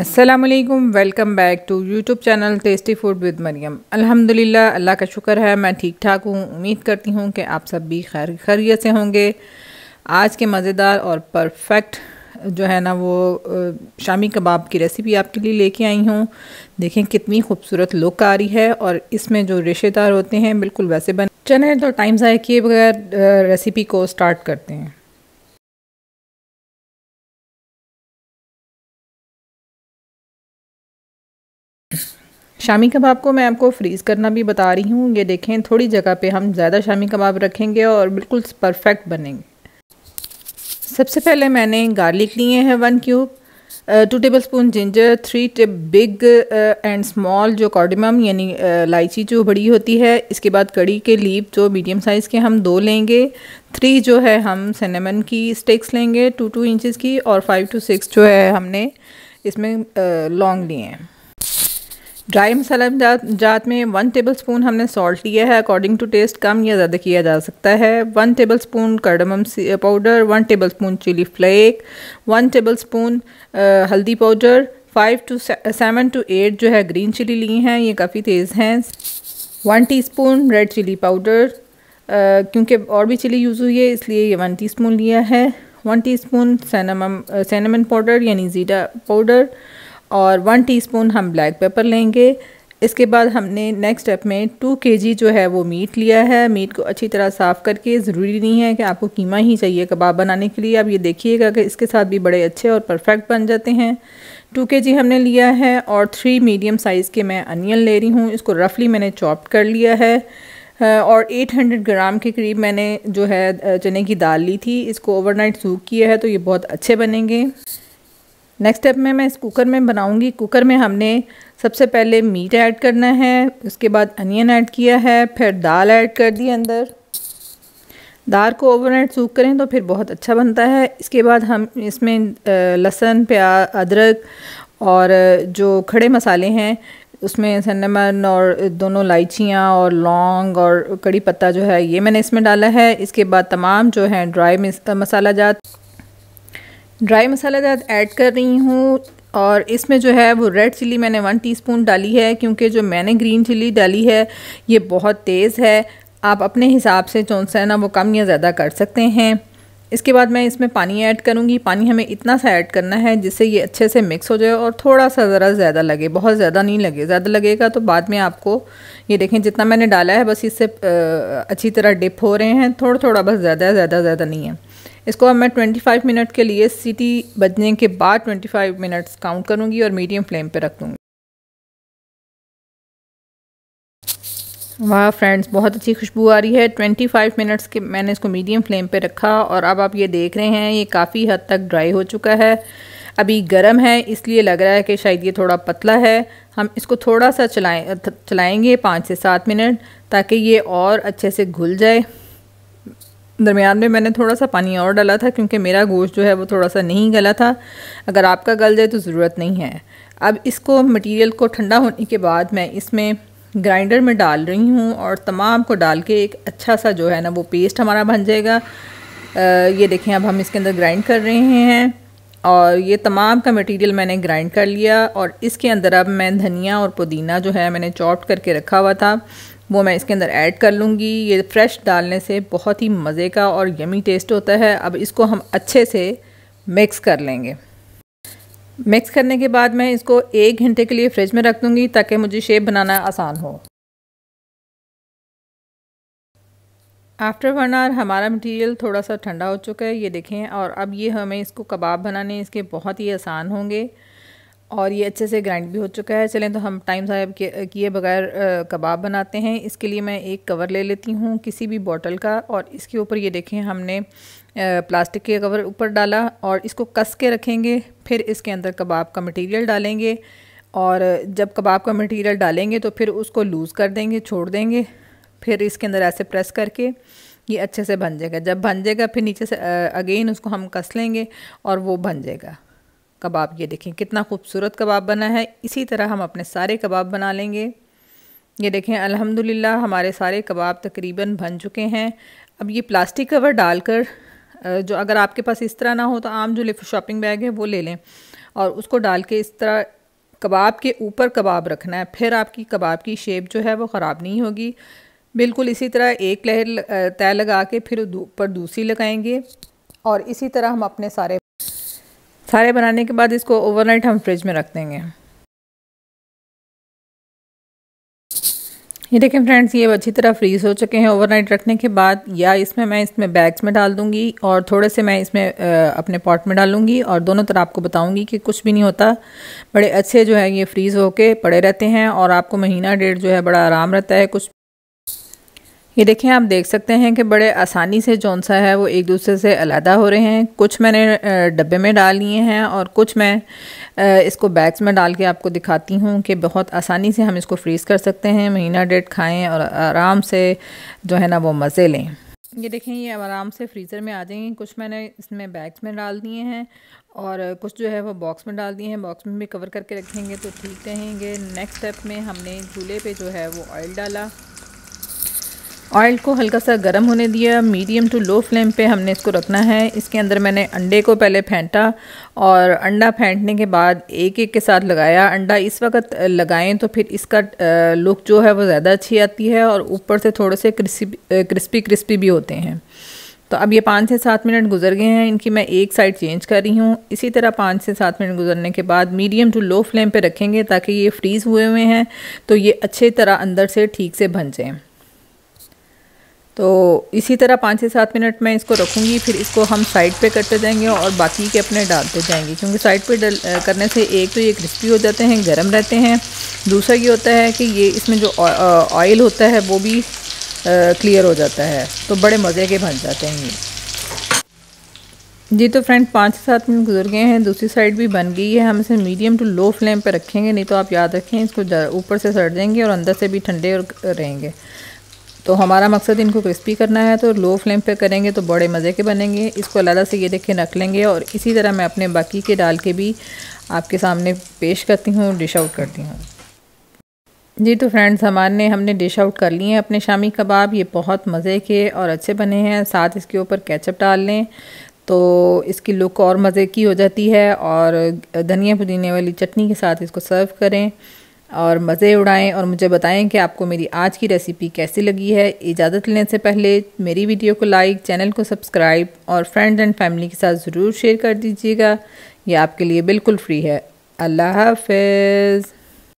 Aslam welcome back to YouTube channel tasty food with Mariam अल्हम्दुलिल्लाह अल्लाह का शुक्र है मैं ठीक ठाक हूँ उम्मीद करती हूँ कि आप सब भी खैर खैरियत से होंगे आज के मज़ेदार और परफेक्ट जो है ना वो शामी कबाब की रेसिपी आपके लिए लेके आई हूँ देखें कितनी खूबसूरत लुक आ रही है और इसमें जो रिश्तेदार होते हैं बिल्कुल वैसे बने चले तो टाइम ज़ाय किए बगैर रेसिपी को स्टार्ट करते हैं शामी कबाब को मैं आपको फ्रीज़ करना भी बता रही हूँ ये देखें थोड़ी जगह पे हम ज़्यादा शामी कबाब रखेंगे और बिल्कुल परफेक्ट बनेंगे सबसे पहले मैंने गार्लिक लिए हैं one cube two tablespoon ginger three tip big and small जो कॉडिमम यानी इलायची जो बड़ी होती है इसके बाद कड़ी के लीप जो मीडियम साइज़ के हम दो लेंगे थ्री जो है हम सिनेमन की स्टिक्स लेंगे टू टू इंचज़ की और फाइव टू सिक्स जो है हमने इसमें लॉन्ग लिए हैं ड्राई मसाला जात में वन टेबल स्पून हमने सॉल्ट लिया है अकॉर्डिंग टू टेस्ट कम या ज़्यादा किया जा सकता है one tablespoon cardamom powder one tablespoon chili flake one tablespoon हल्दी powder five to seven to eight जो है ग्रीन चिली ली हैं ये काफ़ी तेज़ हैं one teaspoon red chili powder क्योंकि और भी चिली यूज़ हुई है इसलिए ये वन टी लिया है one T cinnamon cinnamon powder यानी ज़ीरा पाउडर और वन टीस्पून हम ब्लैक पेपर लेंगे इसके बाद हमने नेक्स्ट स्टेप में टू के जी जो है वो मीट लिया है मीट को अच्छी तरह साफ़ करके ज़रूरी नहीं है कि आपको कीमा ही चाहिए कबाब बनाने के लिए आप ये देखिएगा कि इसके साथ भी बड़े अच्छे और परफेक्ट बन जाते हैं टू के जी हमने लिया है और थ्री मीडियम साइज़ के मैं अनियन ले रही हूँ इसको रफली मैंने चॉप कर लिया है और 800 ग्राम के करीब मैंने जो है चने की दाल ली थी इसको ओवरनाइट सूख किया है तो ये बहुत अच्छे बनेंगे नेक्स्ट स्टेप में मैं इस कुकर में बनाऊंगी कुकर में हमने सबसे पहले मीट ऐड करना है उसके बाद अनियन ऐड किया है फिर दाल ऐड कर दी अंदर दाल को ओवरनाइट सूख करें तो फिर बहुत अच्छा बनता है इसके बाद हम इसमें लहसुन प्याज अदरक और जो खड़े मसाले हैं उसमें सन्नमन और दोनों इलायचियाँ और लौंग और कड़ी पत्ता जो है ये मैंने इसमें डाला है इसके बाद तमाम जो है ड्राई मसाला जात ड्राई मसाला ऐड कर रही हूँ और इसमें जो है वो रेड चिली मैंने वन टीस्पून डाली है क्योंकि जो मैंने ग्रीन चिली डाली है ये बहुत तेज़ है आप अपने हिसाब से चौंसा है ना वो कम या ज़्यादा कर सकते हैं इसके बाद मैं इसमें पानी ऐड करूँगी पानी हमें इतना सा ऐड करना है जिससे ये अच्छे से मिक्स हो जाए और थोड़ा सा ज़रा ज़्यादा लगे बहुत ज़्यादा नहीं लगे ज़्यादा लगेगा तो बाद में आपको ये देखें जितना मैंने डाला है बस इससे अच्छी तरह डिप हो रहे हैं थोड़ा थोड़ा बस ज़्यादा ज़्यादा ज़्यादा नहीं है इसको अब मैं 25 मिनट के लिए सीटी बजने के बाद 25 मिनट्स काउंट करूँगी और मीडियम फ्लेम पर रख दूँगी वाह फ्रेंड्स बहुत अच्छी खुशबू आ रही है 25 मिनट्स के मैंने इसको मीडियम फ्लेम पे रखा और अब आप ये देख रहे हैं ये काफ़ी हद तक ड्राई हो चुका है अभी गर्म है इसलिए लग रहा है कि शायद ये थोड़ा पतला है हम इसको थोड़ा सा चलाएं चलाएंगे पाँच से सात मिनट ताकि ये और अच्छे से घुल जाए दरमियान में मैंने थोड़ा सा पानी और डाला था क्योंकि मेरा गोश्त जो है वो थोड़ा सा नहीं गला था अगर आपका गल जाए तो ज़रूरत नहीं है अब इसको मटेरियल को ठंडा होने के बाद मैं इसमें ग्राइंडर में डाल रही हूँ और तमाम को डाल के एक अच्छा सा जो है ना वो पेस्ट हमारा बन जाएगा आ, ये देखें अब हम इसके अंदर ग्राइंड कर रहे हैं और ये तमाम का मटेरियल मैंने ग्राइंड कर लिया और इसके अंदर अब मैं धनिया और पुदीना जो है मैंने चॉप करके रखा हुआ था वो मैं इसके अंदर ऐड कर लूँगी ये फ्रेश डालने से बहुत ही मज़े का और यमी टेस्ट होता है अब इसको हम अच्छे से मिक्स कर लेंगे मिक्स करने के बाद मैं इसको एक घंटे के लिए फ्रिज में रख दूँगी ताकि मुझे शेप बनाना आसान हो आफ्टर वन आवर हमारा मटेरियल थोड़ा सा ठंडा हो चुका है ये देखें और अब ये हमें इसको कबाब बनाने इसके बहुत ही आसान होंगे और ये अच्छे से ग्राइंड भी हो चुका है चलें तो हम टाइम साहब किए बगैर कबाब बनाते हैं इसके लिए मैं एक कवर ले लेती हूँ किसी भी बॉटल का और इसके ऊपर ये देखें हमने प्लास्टिक के कवर ऊपर डाला और इसको कस के रखेंगे फिर इसके अंदर कबाब का मटेरियल डालेंगे और जब कबाब का मटेरियल डालेंगे तो फिर उसको लूज़ कर देंगे छोड़ देंगे फिर इसके अंदर ऐसे प्रेस करके ये अच्छे से भन जाएगा जब बन जाएगा फिर नीचे से अगेन उसको हम कस लेंगे और वो बन जाएगा कबाब ये देखें कितना खूबसूरत कबाब बना है इसी तरह हम अपने सारे कबाब बना लेंगे ये देखें अल्हम्दुलिल्लाह हमारे सारे कबाब तकरीबन बन चुके हैं अब ये प्लास्टिक कवर डालकर जो अगर आपके पास इस तरह ना हो तो आम जो लिफ शॉपिंग बैग है वो ले लें और उसको डाल के इस तरह कबाब के ऊपर कबाब रखना है फिर आपकी कबाब की शेप जो है वो ख़राब नहीं होगी बिल्कुल इसी तरह एक लहर तय लगा के फिर ऊपर दूसरी लगाएंगे और इसी तरह हम अपने सारे सारे बनाने के बाद इसको ओवरनाइट हम फ्रिज में रख देंगे ये देखें फ्रेंड्स ये अच्छी तरह फ्रीज हो चुके हैं ओवरनाइट रखने के बाद या इसमें मैं इसमें बैग्स में डाल दूंगी और थोड़े से मैं इसमें अपने पॉट में डालूंगी और दोनों तरह आपको बताऊंगी कि कुछ भी नहीं होता बड़े अच्छे जो है ये फ्रीज़ होके पड़े रहते हैं और आपको महीना डेढ़ जो है बड़ा आराम रहता है कुछ ये देखें आप देख सकते हैं कि बड़े आसानी से जौन सा है वो एक दूसरे से अलहदा हो रहे हैं कुछ मैंने डब्बे में डाल लिए हैं और कुछ मैं इसको बैग्स में डाल के आपको दिखाती हूँ कि बहुत आसानी से हम इसको फ्रीज़ कर सकते हैं महीना डेढ़ खाएँ और आराम से जो है ना वो मज़े लें ये देखें ये आराम से फ्रीज़र में आ जाएंगे कुछ मैंने इसमें बैग्स में डाल दिए हैं और कुछ जो है वो बॉक्स में डाल दिए हैं बॉक्स में भी कवर करके रखेंगे तो ठीक रहेंगे नेक्स्ट स्टेप में हमने चूल्हे पे जो है वो ऑयल डाला ऑयल को हल्का सा गर्म होने दिया मीडियम टू लो फ्लेम पे हमने इसको रखना है इसके अंदर मैंने अंडे को पहले फेंटा और अंडा फेंटने के बाद एक एक के साथ लगाया अंडा इस वक्त लगाएं तो फिर इसका लुक जो है वो ज़्यादा अच्छी आती है और ऊपर से थोड़े से क्रिस्पी क्रिस्पी क्रिस्पी भी होते हैं तो अब ये पाँच से सात मिनट गुजर गए हैं इनकी मैं एक साइड चेंज कर रही हूँ इसी तरह पाँच से सात मिनट गुजरने के बाद मीडियम टू लो फ्लेम पर रखेंगे ताकि ये फ्रीज़ हुए हुए हैं तो ये अच्छे तरह अंदर से ठीक से भन जाएँ तो इसी तरह पाँच से सात मिनट मैं इसको रखूँगी फिर इसको हम साइड पे करते जाएंगे और बाकी के अपने डालते जाएंगे क्योंकि साइड पे डल करने से एक तो ये क्रिस्पी हो जाते हैं गर्म रहते हैं दूसरा ये होता है कि ये इसमें जो ऑयल होता है वो भी क्लियर हो जाता है तो बड़े मज़े के बन जाते हैं ये जी तो फ्रेंड पाँच से सात मिनट गुजर गए हैं दूसरी साइड भी बन गई है हम इसे मीडियम टू लो फ्लेम पर रखेंगे नहीं तो आप याद रखें इसको ऊपर से सड़ जाएंगे और अंदर से भी ठंडे और रहेंगे तो हमारा मकसद इनको क्रिस्पी करना है तो लो फ्लेम पे करेंगे तो बड़े मज़े के बनेंगे इसको अलहदा से ये देखें रख लेंगे और इसी तरह मैं अपने बाकी के डाल के भी आपके सामने पेश करती हूँ और डिश आउट करती हूँ जी तो फ्रेंड्स हमारे हमने डिश आउट कर लिए हैं अपने शामी कबाब ये बहुत मज़े के और अच्छे बने हैं साथ इसके ऊपर कैचअप डाल लें तो इसकी लुक और मज़े की हो जाती है और धनिया पुदीने वाली चटनी के साथ इसको सर्व करें और मज़े उड़ाएं और मुझे बताएं कि आपको मेरी आज की रेसिपी कैसी लगी है इजाज़त लेने से पहले मेरी वीडियो को लाइक चैनल को सब्सक्राइब और फ्रेंड्स एंड फैमिली के साथ ज़रूर शेयर कर दीजिएगा ये आपके लिए बिल्कुल फ्री है अल्लाह हाफिज़